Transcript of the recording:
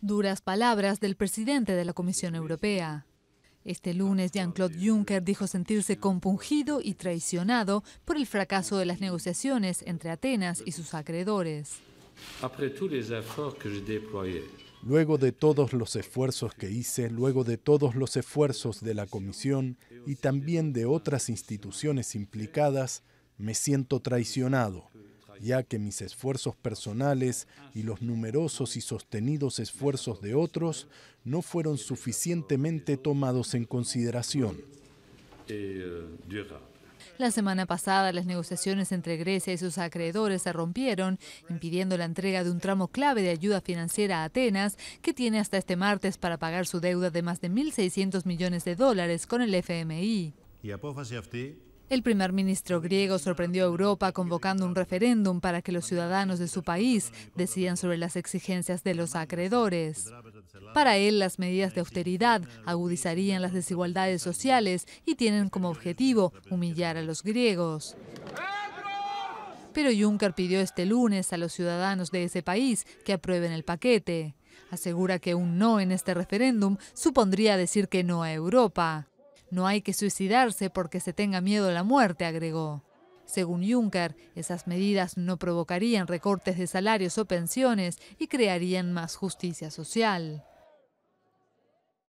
Duras palabras del presidente de la Comisión Europea. Este lunes, Jean-Claude Juncker dijo sentirse compungido y traicionado por el fracaso de las negociaciones entre Atenas y sus acreedores. Luego de todos los esfuerzos que hice, luego de todos los esfuerzos de la Comisión y también de otras instituciones implicadas, me siento traicionado ya que mis esfuerzos personales y los numerosos y sostenidos esfuerzos de otros no fueron suficientemente tomados en consideración. La semana pasada las negociaciones entre Grecia y sus acreedores se rompieron, impidiendo la entrega de un tramo clave de ayuda financiera a Atenas, que tiene hasta este martes para pagar su deuda de más de 1.600 millones de dólares con el FMI. El primer ministro griego sorprendió a Europa convocando un referéndum para que los ciudadanos de su país decidan sobre las exigencias de los acreedores. Para él, las medidas de austeridad agudizarían las desigualdades sociales y tienen como objetivo humillar a los griegos. Pero Juncker pidió este lunes a los ciudadanos de ese país que aprueben el paquete. Asegura que un no en este referéndum supondría decir que no a Europa. No hay que suicidarse porque se tenga miedo a la muerte, agregó. Según Juncker, esas medidas no provocarían recortes de salarios o pensiones y crearían más justicia social.